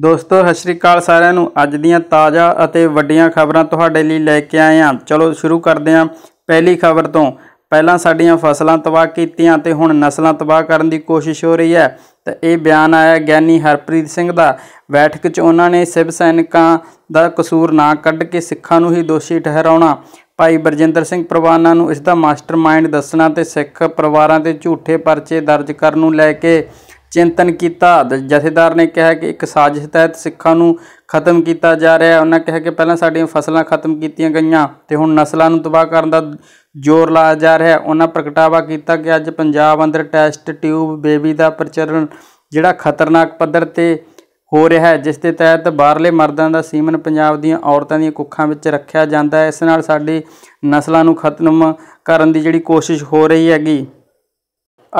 ਦੋਸਤੋ ਸਤਿ ਸ਼੍ਰੀ ਅਕਾਲ ਸਾਰਿਆਂ ਨੂੰ ਅੱਜ ਦੀਆਂ ਤਾਜ਼ਾ ਅਤੇ ਵੱਡੀਆਂ ਖਬਰਾਂ ਤੁਹਾਡੇ ਲਈ ਲੈ ਕੇ ਆਏ ਹਾਂ ਚਲੋ ਸ਼ੁਰੂ ਕਰਦੇ ਹਾਂ ਪਹਿਲੀ ਖਬਰ ਤੋਂ ਪਹਿਲਾਂ ਸਾਡੀਆਂ ਫਸਲਾਂ ਤਬਾਹ ਕੀਤੀਆਂ ਤੇ ਹੁਣ ਨਸਲਾਂ ਤਬਾਹ ਕਰਨ ਦੀ ਕੋਸ਼ਿਸ਼ ਹੋ ਰਹੀ ਹੈ ਤੇ ਇਹ ਬਿਆਨ ਆਇਆ ਗਿਆਨੀ ਹਰਪ੍ਰੀਤ ਸਿੰਘ ਦਾ ਬੈਠਕ 'ਚ ਉਹਨਾਂ ਨੇ ਸਿਵ ਸੈਨਿਕਾਂ ਦਾ ਕਸੂਰ ਨਾ ਕੱਢ ਕੇ ਸਿੱਖਾਂ ਨੂੰ ਹੀ ਦੋਸ਼ੀ ਠਹਿਰਾਉਣਾ ਭਾਈ ਬਰਜਿੰਦਰ ਸਿੰਘ ਪ੍ਰਵਾਨਾ ਨੂੰ ਇਸ ਦਾ ਮਾਸਟਰਮਾਈਂਡ ਦੱਸਣਾ ਤੇ ਸਿੱਖ ਪਰਿਵਾਰਾਂ ਤੇ ਝੂਠੇ ਪਰਚੇ ਦਰਜ ਕਰਨ ਨੂੰ ਲੈ ਕੇ ਚਿੰਤਨ ਕੀਤਾ ਜਥੇਦਾਰ ਨੇ ਕਿਹਾ ਕਿ ਇੱਕ ਸਾਜ਼ਿਸ਼ ਤਹਿਤ ਸਿੱਖਾਂ ਨੂੰ ਖਤਮ ਕੀਤਾ ਜਾ ਰਿਹਾ ਹੈ ਉਹਨਾਂ ਕਿਹਾ ਕਿ ਪਹਿਲਾਂ ਸਾਡੀਆਂ ਫਸਲਾਂ ਖਤਮ ਕੀਤੀਆਂ ਗਈਆਂ ਤੇ ਹੁਣ ਨਸਲਾਂ ਨੂੰ ਤਬਾਹ ਕਰਨ ਦਾ ਜ਼ੋਰ ਲਾਇਆ ਜਾ ਰਿਹਾ ਹੈ ਉਹਨਾਂ ਪ੍ਰਗਟਾਵਾ ਕੀਤਾ ਕਿ ਅੱਜ ਪੰਜਾਬ ਅੰਦਰ ਟੈਸਟ ਟਿਊਬ ਬੇਬੀ ਦਾ ਪ੍ਰਚਲਨ ਜਿਹੜਾ ਖਤਰਨਾਕ ਪੱਧਰ ਤੇ ਹੋ ਰਿਹਾ ਹੈ ਜਿਸ ਦੇ ਤਹਿਤ ਬਾਹਰਲੇ ਮਰਦਾਂ ਦਾ ਸੀਮਨ ਪੰਜਾਬ ਦੀਆਂ ਔਰਤਾਂ ਦੀਆਂ ਕੁੱਖਾਂ ਵਿੱਚ ਰੱਖਿਆ ਜਾਂਦਾ ਹੈ ਇਸ ਨਾਲ ਸਾਡੀ ਨਸਲਾਂ ਨੂੰ ਖਤਮ ਕਰਨ ਦੀ ਜਿਹੜੀ ਕੋਸ਼ਿਸ਼ ਹੋ ਰਹੀ ਹੈਗੀ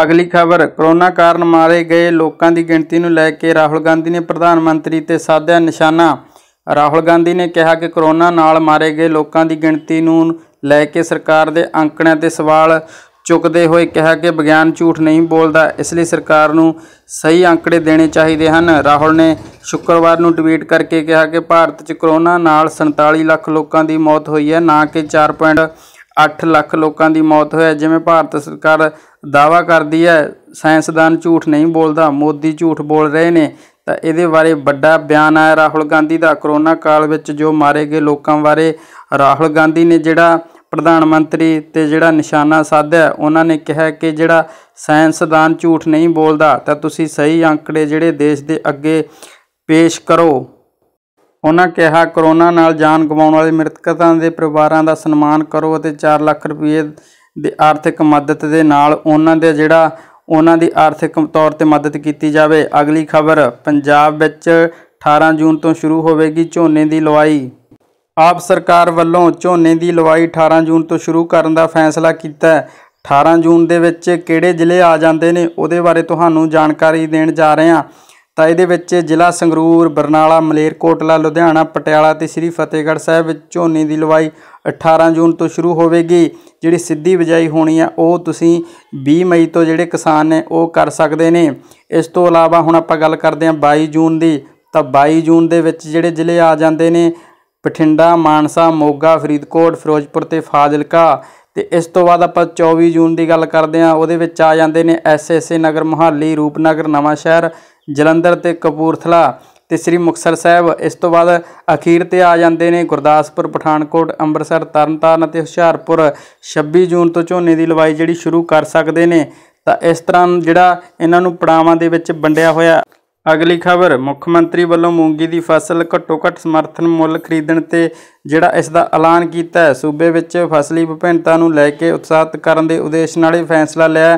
ਅਗਲੀ ਖਬਰ ਕਰੋਨਾ ਕਾਰਨ ਮਾਰੇ ਗਏ ਲੋਕਾਂ ਦੀ ਗਿਣਤੀ ਨੂੰ ਲੈ ਕੇ ਰਾਹੁਲ ਗਾਂਧੀ ਨੇ ਪ੍ਰਧਾਨ ਮੰਤਰੀ ਤੇ ਸਾਧਿਆ ਨਿਸ਼ਾਨਾ ਰਾਹੁਲ ਗਾਂਧੀ ਨੇ ਕਿਹਾ ਕਿ ਕਰੋਨਾ ਨਾਲ ਮਾਰੇ ਗਏ ਲੋਕਾਂ ਦੀ ਗਿਣਤੀ ਨੂੰ ਲੈ ਕੇ ਸਰਕਾਰ ਦੇ ਅੰਕੜਿਆਂ ਤੇ ਸਵਾਲ ਚੁੱਕਦੇ ਹੋਏ ਕਿਹਾ ਕਿ ਵਿਗਿਆਨ ਝੂਠ ਨਹੀਂ ਬੋਲਦਾ ਇਸ ਲਈ ਸਰਕਾਰ ਨੂੰ ਸਹੀ ਅੰਕੜੇ ਦੇਣੇ ਚਾਹੀਦੇ ਹਨ ਰਾਹੁਲ ਨੇ ਸ਼ੁੱਕਰਵਾਰ ਨੂੰ ਟਵੀਟ ਕਰਕੇ ਕਿਹਾ ਕਿ ਭਾਰਤ 'ਚ ਕਰੋਨਾ ਨਾਲ 47 ਲੱਖ ਲੋਕਾਂ ਦੀ ਮੌਤ ਹੋਈ ਹੈ ਨਾ ਕਿ 4.8 ਲੱਖ ਲੋਕਾਂ ਦੀ ਮੌਤ ਹੋਈ ਹੈ ਜਿਵੇਂ ਭਾਰਤ ਸਰਕਾਰ ਦਾਵਾ ਕਰਦੀ ਹੈ ਸਾਇੰਸਦਾਨ ਝੂਠ ਨਹੀਂ ਬੋਲਦਾ ਮੋਦੀ ਝੂਠ ਬੋਲ ਰਹੇ ਨੇ ਤਾਂ ਇਹਦੇ ਬਾਰੇ ਵੱਡਾ ਬਿਆਨ ਆਇਆ ਰਾਹੁਲ ਗਾਂਧੀ ਦਾ ਕਰੋਨਾ ਕਾਲ ਵਿੱਚ ਜੋ ਮਾਰੇ ਗਏ ਲੋਕਾਂ ਬਾਰੇ ਰਾਹੁਲ ਗਾਂਧੀ ਨੇ ਜਿਹੜਾ ਪ੍ਰਧਾਨ ਮੰਤਰੀ ਤੇ ਜਿਹੜਾ ਨਿਸ਼ਾਨਾ ਸਾਧਿਆ ਉਹਨਾਂ ਨੇ ਕਿਹਾ ਕਿ ਜਿਹੜਾ ਸਾਇੰਸਦਾਨ ਝੂਠ ਨਹੀਂ ਬੋਲਦਾ ਤਾਂ ਤੁਸੀਂ ਸਹੀ ਅੰਕੜੇ ਜਿਹੜੇ ਦੇਸ਼ ਦੇ ਅੱਗੇ ਪੇਸ਼ ਕਰੋ ਉਹਨਾਂ ਕਿਹਾ ਕਰੋਨਾ ਨਾਲ ਜਾਨ ਗਵਾਉਣ ਵਾਲੇ ਮ੍ਰਿਤਕਾਂ ਦੇ ਪਰਿਵਾਰਾਂ ਦਾ ਸਨਮਾਨ ਕਰੋ ਅਤੇ 4 ਲੱਖ ਰੁਪਏ ਦੇ ਆਰਥਿਕ ਮਦਦ ਦੇ ਨਾਲ ਉਹਨਾਂ ਦੇ ਜਿਹੜਾ ਉਹਨਾਂ ਦੀ ਆਰਥਿਕ ਤੌਰ ਤੇ ਮਦਦ ਕੀਤੀ ਜਾਵੇ ਅਗਲੀ ਖਬਰ ਪੰਜਾਬ ਵਿੱਚ 18 ਜੂਨ ਤੋਂ ਸ਼ੁਰੂ ਹੋਵੇਗੀ ਝੋਨੇ ਦੀ ਲਵਾਈ ਆਪ ਸਰਕਾਰ ਵੱਲੋਂ ਝੋਨੇ ਦੀ ਲਵਾਈ 18 ਜੂਨ ਤੋਂ ਸ਼ੁਰੂ ਕਰਨ ਦਾ ਫੈਸਲਾ ਕੀਤਾ ਹੈ 18 ਜੂਨ ਦੇ ਵਿੱਚ ਕਿਹੜੇ ਜ਼ਿਲ੍ਹੇ ਆ ਜਾਂਦੇ ਨੇ ਉਹਦੇ ਬਾਰੇ ਤੁਹਾਨੂੰ ਜਾਣਕਾਰੀ ਦੇਣ ਜਾ ਰਹੇ ਹਾਂ ਤਾਂ ਇਹਦੇ ਵਿੱਚ ਜ਼ਿਲ੍ਹਾ ਸੰਗਰੂਰ ਬਰਨਾਲਾ ਮਲੇਰਕੋਟਲਾ ਲੁਧਿਆਣਾ ਪਟਿਆਲਾ ਤੇ ਸ੍ਰੀ ਫਤਿਹਗੜ੍ਹ ਸਾਹਿਬ ਵਿੱਚ ਝੋਨੇ ਦੀ ਲਵਾਈ 18 ਜੂਨ ਤੋਂ ਸ਼ੁਰੂ ਹੋਵੇਗੀ ਜਿਹੜੀ ਸਿੱਧੀ ਬਿਜਾਈ ਹੋਣੀ ਆ ਉਹ ਤੁਸੀਂ 20 ਮਈ ਤੋਂ ਜਿਹੜੇ ਕਿਸਾਨ ਨੇ ਉਹ ਕਰ ਸਕਦੇ ਨੇ ਇਸ ਤੋਂ ਇਲਾਵਾ ਹੁਣ ਆਪਾਂ ਗੱਲ ਕਰਦੇ ਆ 22 ਜੂਨ ਦੀ ਤਾਂ 22 ਜੂਨ ਦੇ ਵਿੱਚ ਜਿਹੜੇ ਜ਼ਿਲ੍ਹੇ ਆ ਜਾਂਦੇ ਨੇ ਪਠਿੰਡਾ ਮਾਨਸਾ ਮੋਗਾ ਫਰੀਦਕੋਟ ਫਿਰੋਜ਼ਪੁਰ ਤੇ ਫਾਜ਼ਿਲਕਾ ਤੇ ਇਸ ਤੋਂ ਬਾਅਦ ਆਪਾਂ 24 ਜੂਨ ਦੀ ਗੱਲ ਕਰਦੇ ਆ ਉਹਦੇ ਵਿੱਚ ਆ ਜਾਂਦੇ ਨੇ ਐਸਐਸਏ ਨਗਰ ਮੁਹਾਲੀ ਰੂਪਨਗਰ ਨਵਾਂ ਸ਼ਹਿਰ ਜਲੰਧਰ ਤੇ ਕਪੂਰਥਲਾ ਤੇ ਸ੍ਰੀ ਮੁਕਸਰ ਸਾਹਿਬ ਇਸ ਤੋਂ ਬਾਅਦ ਅਖੀਰ ਤੇ ਆ ਜਾਂਦੇ ਨੇ ਗੁਰਦਾਸਪੁਰ ਪਠਾਨਕੋਟ ਅੰਮ੍ਰਿਤਸਰ ਤਰਨਤਾਰਨ ਅਤੇ ਹੁਸ਼ਿਆਰਪੁਰ 26 ਜੂਨ ਤੋਂ ਝੋਨੇ ਦੀ ਲਵਾਈ ਜਿਹੜੀ ਸ਼ੁਰੂ ਕਰ ਸਕਦੇ ਨੇ ਤਾਂ ਇਸ ਤਰ੍ਹਾਂ ਜਿਹੜਾ ਇਹਨਾਂ ਨੂੰ ਪੜਾਵਾਂ ਦੇ ਵਿੱਚ ਵੰਡਿਆ ਹੋਇਆ ਅਗਲੀ ਖਬਰ ਮੁੱਖ ਮੰਤਰੀ ਵੱਲੋਂ ਮੂੰਗੀ ਦੀ ਫਸਲ ਘੱਟੋ ਘੱਟ ਸਮਰਥਨ ਮੁੱਲ ਖਰੀਦਣ ਤੇ ਜਿਹੜਾ ਇਸ ਦਾ ਐਲਾਨ ਕੀਤਾ ਹੈ ਸੂਬੇ ਵਿੱਚ ਫਸਲੀ ਵਿਭਿੰਨਤਾ ਨੂੰ ਲੈ ਕੇ ਉਤਸ਼ਾਹਤ ਕਰਨ ਦੇ ਉਦੇਸ਼ ਨਾਲ ਇਹ ਫੈਸਲਾ ਲਿਆ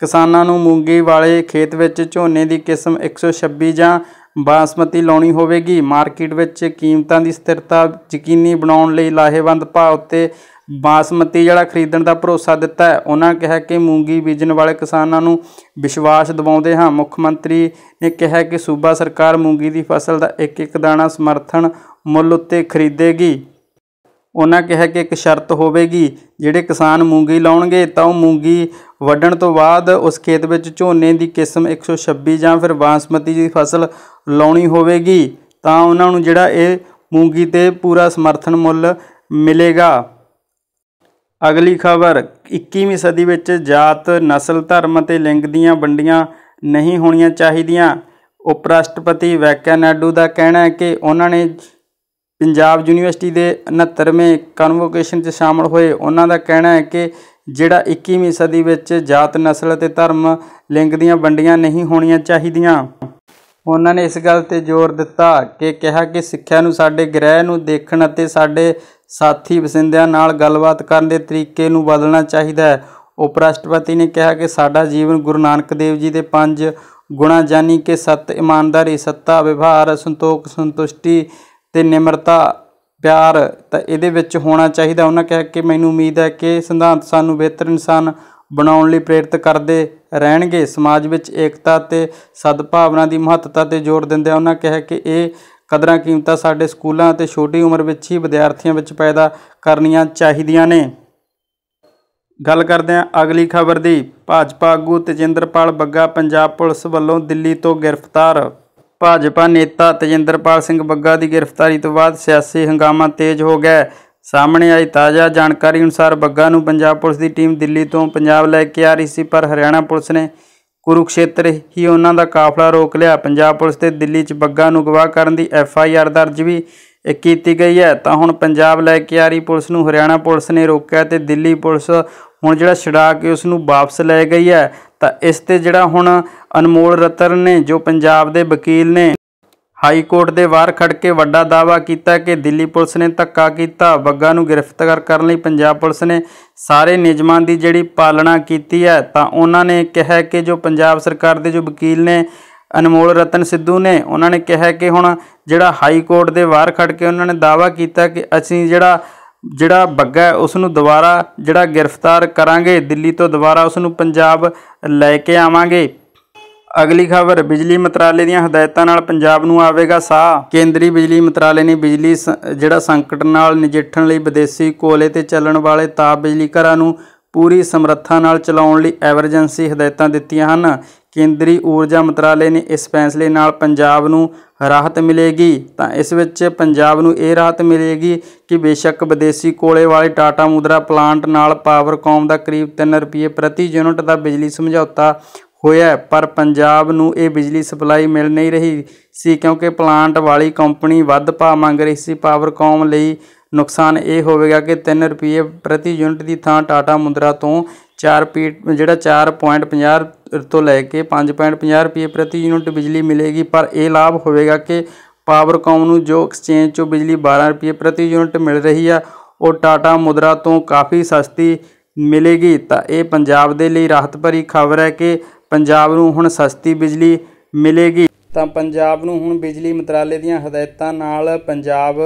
ਕਿਸਾਨਾਂ ਨੂੰ ਮੂੰਗੀ ਵਾਲੇ ਖੇਤ ਵਿੱਚ ਝੋਨੇ ਦੀ ਕਿਸਮ 126 ਜਾਂ ਬਾਸਮਤੀ ਲਾਉਣੀ ਹੋਵੇਗੀ ਮਾਰਕੀਟ ਵਿੱਚ ਕੀਮਤਾਂ ਦੀ ਸਥਿਰਤਾ ਯਕੀਨੀ ਬਣਾਉਣ ਲਈ ਲਾਹੇਵੰਦ ਭਾਅ ਉੱਤੇ ਬਾਸਮਤੀ ਜਿਹੜਾ ਖਰੀਦਣ ਦਾ ਭਰੋਸਾ ਦਿੱਤਾ ਹੈ ਉਹਨਾਂ ਕਿਹਾ ਕਿ ਮੂੰਗੀ ਬੀਜਣ ਵਾਲੇ ਕਿਸਾਨਾਂ ਨੂੰ ਵਿਸ਼ਵਾਸ ਦਿਵਾਉਂਦੇ ਹਾਂ ਮੁੱਖ ਮੰਤਰੀ ਨੇ ਕਿਹਾ ਕਿ ਸੂਬਾ ਸਰਕਾਰ ਮੂੰਗੀ ਦੀ ਫਸਲ ਦਾ ਇੱਕ ਇੱਕ ਦਾਣਾ ਸਮਰਥਨ ਮੁੱਲ ਉੱਤੇ ਖਰੀਦੇਗੀ ਉਹਨਾਂ ਕਿਹਾ ਕਿ ਇੱਕ ਸ਼ਰਤ ਹੋਵੇਗੀ ਜਿਹੜੇ ਕਿਸਾਨ ਮੂੰਗੀ ਲਾਉਣਗੇ ਤਾਂ ਉਹ ਮੂੰਗੀ ਵੱਢਣ ਤੋਂ ਬਾਅਦ ਉਸ ਖੇਤ ਵਿੱਚ ਝੋਨੇ ਦੀ ਕਿਸਮ 126 ਜਾਂ ਫਿਰ ਬਾਸਮਤੀ ਦੀ ਫਸਲ ਲਾਉਣੀ ਹੋਵੇਗੀ ਤਾਂ ਉਹਨਾਂ ਨੂੰ ਜਿਹੜਾ ਇਹ ਮੂੰਗੀ ਤੇ ਪੂਰਾ ਸਮਰਥਨ ਮੁੱਲ ਮਿਲੇਗਾ ਅਗਲੀ ਖਬਰ 21ਵੀਂ ਸਦੀ ਵਿੱਚ ਜਾਤ, ਨਸਲ, ਧਰਮ ਅਤੇ ਲਿੰਗ ਦੀਆਂ ਵੰਡੀਆਂ ਨਹੀਂ ਹੋਣੀਆਂ ਚਾਹੀਦੀਆਂ ਉਪ ਰਾਸ਼ਟਰਪਤੀ ਦਾ ਕਹਿਣਾ ਹੈ ਕਿ ਉਹਨਾਂ ਨੇ ਪੰਜਾਬ ਯੂਨੀਵਰਸਿਟੀ ਦੇ 69ਵੇਂ ਕਨਵੋਕੇਸ਼ਨ 'ਚ ਸ਼ਾਮਲ ਹੋਏ ਉਹਨਾਂ ਦਾ ਕਹਿਣਾ ਹੈ ਕਿ ਜਿਹੜਾ 21ਵੀਂ ਸਦੀ ਵਿੱਚ ਜਾਤ ਨਸਲ ਅਤੇ ਧਰਮ ਲਿੰਗ ਦੀਆਂ ਵੰਡੀਆਂ ਨਹੀਂ ਹੋਣੀਆਂ ਚਾਹੀਦੀਆਂ ਉਹਨਾਂ ਨੇ ਇਸ ਗੱਲ ਤੇ ਜ਼ੋਰ ਦਿੱਤਾ ਕਿ ਕਿਹਾ ਕਿ ਸਿੱਖਿਆ ਨੂੰ ਸਾਡੇ ਗ੍ਰਹਿ ਨੂੰ ਦੇਖਣ ਅਤੇ ਸਾਡੇ ਸਾਥੀ ਵਸਿੰਦਿਆਂ ਨਾਲ ਗੱਲਬਾਤ ਕਰਨ ਦੇ ਤਰੀਕੇ ਨੂੰ ਬਦਲਣਾ ਚਾਹੀਦਾ ਹੈ ਉਪ ਰਾਸ਼ਟਰਪਤੀ ਨੇ ਕਿਹਾ ਕਿ ਸਾਡਾ ਜੀਵਨ ਗੁਰੂ ਨਾਨਕ ਦੇਵ ਜੀ ਦੇ ਪੰਜ ਗੁਣਾ ਜਾਨੀ ਕਿ ਸਤ ਇਮਾਨਦਾਰੀ ਸੱਤਾ ਵਿਵਹਾਰ ਸੰਤੋਖ ਸੰਤੁਸ਼ਟੀ ਤੇ ਨਿਮਰਤਾ ਪਿਆਰ ਤਾਂ ਇਹਦੇ ਵਿੱਚ ਹੋਣਾ ਚਾਹੀਦਾ ਉਹਨਾਂ ਕਹਿ ਕਿ ਮੈਨੂੰ ਉਮੀਦ ਹੈ ਕਿ ਇਹ ਸਿਧਾਂਤ ਸਾਨੂੰ ਬਿਹਤਰ ਇਨਸਾਨ ਬਣਾਉਣ ਲਈ ਪ੍ਰੇਰਿਤ ਕਰਦੇ ਰਹਿਣਗੇ ਸਮਾਜ ਵਿੱਚ ਏਕਤਾ ਤੇ ਸਦਭਾਵਨਾ ਦੀ ਮਹੱਤਤਾ ਤੇ ਜ਼ੋਰ ਆ ਉਹਨਾਂ ਕਹਿ ਕਿ ਇਹ ਕਦਰਾਂ ਕੀਮਤਾਂ ਸਾਡੇ ਸਕੂਲਾਂ ਤੇ ਛੋਟੀ ਉਮਰ ਵਿੱਚ ਹੀ ਵਿਦਿਆਰਥੀਆਂ ਵਿੱਚ ਪੈਦਾ ਕਰਨੀਆਂ ਚਾਹੀਦੀਆਂ ਨੇ ਗੱਲ ਕਰਦੇ ਆ ਅਗਲੀ ਖਬਰ ਦੀ ਭਾਜਪਾ ਆਗੂ ਤੇਜਿੰਦਰਪਾਲ ਬੱਗਾ ਪੰਜਾਬ ਪੁਲਿਸ ਵੱਲੋਂ ਦਿੱਲੀ ਤੋਂ ਗ੍ਰਿਫਤਾਰ ਭਾਜਪਾ ਨੇਤਾ ਤਜਿੰਦਰਪਾਲ ਸਿੰਘ ਬੱਗਾ ਦੀ ਗ੍ਰਿਫਤਾਰੀ ਤੋਂ ਬਾਅਦ ਸਿਆਸੀ ਹੰਗਾਮਾ ਤੇਜ਼ ਹੋ ਗਿਆ ਸਾਹਮਣੇ ਆਈ ਤਾਜ਼ਾ ਜਾਣਕਾਰੀ ਅਨੁਸਾਰ ਬੱਗਾ ਨੂੰ ਪੰਜਾਬ ਪੁਲਿਸ ਦੀ ਟੀਮ ਦਿੱਲੀ ਤੋਂ ਪੰਜਾਬ ਲੈ ਕੇ ਆ ਰਹੀ ਸੀ ਪਰ ਹਰਿਆਣਾ ਪੁਲਿਸ ਨੇ ਕੁਰੂਖੇਤਰ ਹੀ ਉਹਨਾਂ ਦਾ ਕਾਫਲਾ ਰੋਕ ਲਿਆ ਪੰਜਾਬ ਪੁਲਿਸ ਤੇ ਦਿੱਲੀ 'ਚ ਬੱਗਾ ਨੂੰ ਗਵਾਹ ਕਰਨ ਦੀ ਐਫ ਆਈ ਆਰ ਦਰਜ ਵੀ ਕੀਤੀ ਗਈ ਹੈ ਤਾਂ ਹੁਣ ਪੰਜਾਬ ਲੈ ਕੇ ਆ ਰਹੀ ਪੁਲਿਸ ਨੂੰ ਹਰਿਆਣਾ ਪੁਲਿਸ ਨੇ ਰੋਕਿਆ ਤੇ ਦਿੱਲੀ ਪੁਲਿਸ ਹੁਣ ਜਿਹੜਾ ਛਡਾ ਕੇ ਉਸ ਨੂੰ ਵਾਪਸ ਲੈ ਗਈ ਹੈ ਤਾਂ ਇਸ ਤੇ ਜਿਹੜਾ ਹੁਣ ਅਨਮੋਲ ਰਤਨ ਨੇ ਜੋ ਪੰਜਾਬ ਦੇ ਵਕੀਲ ਨੇ ਹਾਈ ਕੋਰਟ ਦੇ ਬਾਹਰ ਖੜ ਕੇ ਵੱਡਾ ਦਾਵਾ ਕੀਤਾ ਕਿ ਦਿੱਲੀ ਪੁਲਿਸ ਨੇ ਧੱਕਾ ਕੀਤਾ ਬੱਗਾ ਨੂੰ ਗ੍ਰਿਫਤਾਰ ਕਰਨ ਲਈ ਪੰਜਾਬ ਪੁਲਿਸ ਨੇ ਸਾਰੇ ਨਿਯਮਾਂ ਦੀ ਜਿਹੜੀ ਪਾਲਣਾ ਕੀਤੀ ਹੈ ਤਾਂ ਉਹਨਾਂ ਨੇ ਕਿਹਾ ਕਿ ਜੋ ਪੰਜਾਬ ਸਰਕਾਰ ਦੇ ਜੋ ਵਕੀਲ ਨੇ ਅਨਮੋਲ ਰਤਨ ਸਿੱਧੂ ਨੇ ਉਹਨਾਂ ਨੇ ਕਿਹਾ ਕਿ ਹੁਣ ਜਿਹੜਾ ਹਾਈ ਕੋਰਟ ਦੇ ਬਾਹਰ ਖੜ ਕੇ ਉਹਨਾਂ ਨੇ ਦਾਵਾ ਕੀਤਾ ਕਿ ਅਸੀਂ ਜਿਹੜਾ ਜਿਹੜਾ ਬੱਗਾ ਉਸ ਨੂੰ ਦੁਬਾਰਾ ਜਿਹੜਾ ਗ੍ਰਿਫਤਾਰ ਕਰਾਂਗੇ ਦਿੱਲੀ ਤੋਂ ਦੁਬਾਰਾ ਉਸ ਨੂੰ ਪੰਜਾਬ ਲੈ ਕੇ ਆਵਾਂਗੇ ਅਗਲੀ ਖਬਰ ਬਿਜਲੀ ਮੰਤਰਾਲੇ ਦੀਆਂ ਹਦਾਇਤਾਂ ਨਾਲ ਪੰਜਾਬ ਨੂੰ ਆਵੇਗਾ ਸਾਹ ਕੇਂਦਰੀ ਬਿਜਲੀ ਮੰਤਰਾਲੇ ਨੇ ਬਿਜਲੀ ਜਿਹੜਾ ਸੰਕਟ ਨਾਲ ਨਜਿੱਠਣ ਲਈ ਵਿਦੇਸੀ ਕੋਲੇ ਤੇ ਚੱਲਣ ਵਾਲੇ ਤਾਪ ਬਿਜਲੀ ਘਰਾਂ ਨੂੰ ਪੂਰੀ ਸਮਰੱਥਾ ਨਾਲ ਚਲਾਉਣ ਲਈ ਐਮਰਜੈਂਸੀ ਹਦਾਇਤਾਂ ਦਿੱਤੀਆਂ ਹਨ ਕੇਂਦਰੀ ਊਰਜਾ ਮੰਤਰਾਲੇ ਨੇ ਇਸ ਫੈਸਲੇ ਨਾਲ ਪੰਜਾਬ ਨੂੰ ਰਾਹਤ ਮਿਲੇਗੀ ਤਾਂ ਇਸ ਵਿੱਚ ਪੰਜਾਬ ਨੂੰ ਇਹ ਰਾਹਤ ਮਿਲੇਗੀ ਕਿ ਬੇਸ਼ੱਕ ਵਿਦੇਸ਼ੀ ਕੋਲੇ ਵਾਲੇ ਟਾਟਾ ਮੁਦਰਾ ਪਲਾਂਟ ਨਾਲ ਪਾਵਰਕਾਮ ਦਾ ਕਰੀਬ 3 ਰੁਪਏ ਪ੍ਰਤੀ ਯੂਨਿਟ ਦਾ ਬਿਜਲੀ ਸਮਝੌਤਾ ਹੋਇਆ ਪਰ ਪੰਜਾਬ ਨੂੰ ਇਹ ਬਿਜਲੀ ਸਪਲਾਈ ਮਿਲ ਨਹੀਂ ਰਹੀ ਸੀ ਕਿਉਂਕਿ ਪਲਾਂਟ ਵਾਲੀ ਕੰਪਨੀ ਵੱਧ ਭਾਅ ਮੰਗ ਰਹੀ ਸੀ ਪਾਵਰਕੌਮ ਲਈ ਨੁਕਸਾਨ ਇਹ ਹੋਵੇਗਾ ਕਿ 3 ਰੁਪਏ ਪ੍ਰਤੀ ਯੂਨਿਟ ਦੀ ਥਾਂ ਟਾਟਾ ਮੁੰਦਰਾ ਤੋਂ 4 ਜਿਹੜਾ 4.50 ਤੋਂ ਲੈ ਕੇ 5.50 ਰੁਪਏ ਪ੍ਰਤੀ ਯੂਨਿਟ ਬਿਜਲੀ ਮਿਲੇਗੀ ਪਰ ਇਹ ਲਾਭ ਹੋਵੇਗਾ ਕਿ ਪਾਵਰਕੌਮ ਨੂੰ ਜੋ ਐਕਸਚੇਂਜ 'ਚੋਂ ਬਿਜਲੀ 12 ਰੁਪਏ ਪ੍ਰਤੀ ਯੂਨਿਟ ਮਿਲ ਰਹੀ ਆ ਉਹ ਟਾਟਾ ਮੁੰਦਰਾ ਤੋਂ ਕਾਫੀ ਸਸਤੀ ਮਿਲੇਗੀ ਤਾਂ ਇਹ ਪੰਜਾਬ ਦੇ ਲਈ ਰਾਹਤ ਭਰੀ ਖਬਰ ਹੈ ਕਿ ਪੰਜਾਬ ਨੂੰ ਹੁਣ ਸਸਤੀ ਬਿਜਲੀ ਮਿਲੇਗੀ ਤਾਂ ਪੰਜਾਬ ਨੂੰ ਹੁਣ ਬਿਜਲੀ ਮੰਤਰਾਲੇ ਦੀਆਂ ਹਦਾਇਤਾਂ ਨਾਲ ਪੰਜਾਬ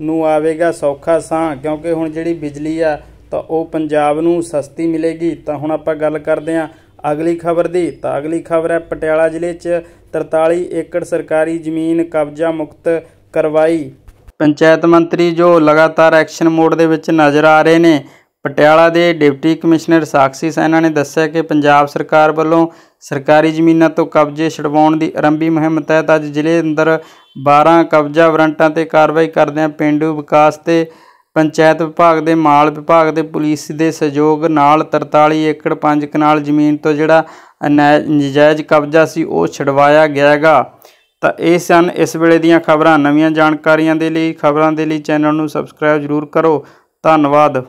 ਨੂੰ ਆਵੇਗਾ ਸੌਖਾ ਸਾਂ ਕਿਉਂਕਿ ਹੁਣ ਜਿਹੜੀ ਬਿਜਲੀ ਆ ਤਾਂ ਉਹ ਪੰਜਾਬ ਨੂੰ ਸਸਤੀ ਮਿਲੇਗੀ ਤਾਂ ਹੁਣ ਆਪਾਂ ਗੱਲ ਕਰਦੇ ਆਂ ਅਗਲੀ ਖਬਰ ਦੀ ਤਾਂ ਅਗਲੀ ਖਬਰ ਹੈ ਪਟਿਆਲਾ ਜ਼ਿਲ੍ਹੇ 'ਚ 43 ਏਕੜ ਸਰਕਾਰੀ ਜ਼ਮੀਨ ਕਬਜ਼ਾ ਮੁਕਤ ਕਰਵਾਈ ਪੰਚਾਇਤ ਮੰਤਰੀ ਜੋ ਲਗਾਤਾਰ ਐਕਸ਼ਨ ਮੋਡ ਦੇ ਵਿੱਚ ਨਜ਼ਰ ਆ ਰਹੇ ਨੇ ਪਟਿਆਲਾ ਦੇ ਡਿਪਟੀ ਕਮਿਸ਼ਨਰ ਸਾਖਸੀ ਸੈਨਾ ਨੇ ਦੱਸਿਆ ਕਿ ਪੰਜਾਬ ਸਰਕਾਰ ਵੱਲੋਂ ਸਰਕਾਰੀ ਜ਼ਮੀਨਾਂ ਤੋਂ ਕਬਜ਼ੇ ਛਡਵਾਉਣ ਦੀ ਆਰੰਭੀ ਮੁਹਿੰਮ ਤਹਿਤ ਅੱਜ ਜ਼ਿਲ੍ਹੇ ਅੰਦਰ 12 ਕਬਜ਼ਾ ਵਾਰੰਟਾਂ ਤੇ ਕਾਰਵਾਈ ਕਰਦਿਆਂ ਪਿੰਡੂ ਵਿਕਾਸ ਤੇ ਪੰਚਾਇਤ ਵਿਭਾਗ ਦੇ ਮਾਲ ਵਿਭਾਗ ਦੇ ਪੁਲਿਸ ਦੇ ਸਹਿਯੋਗ ਨਾਲ 43 ਏਕੜ 5 ਕਨਾਲ ਜ਼ਮੀਨ ਤੋਂ ਜਿਹੜਾ ਨਜਾਇਜ਼ ਕਬਜ਼ਾ ਸੀ ਉਹ ਛਡਵਾਇਆ ਗਿਆਗਾ ਤਾਂ ਇਹ ਸਨ ਇਸ ਵੇਲੇ ਦੀਆਂ ਖਬਰਾਂ ਨਵੀਆਂ ਜਾਣਕਾਰੀਆਂ ਦੇ ਲਈ ਖਬਰਾਂ ਦੇ ਲਈ ਚੈਨਲ ਨੂੰ ਸਬਸਕ੍ਰਾਈਬ ਜ਼ਰੂਰ ਕਰੋ ਧੰਨਵਾਦ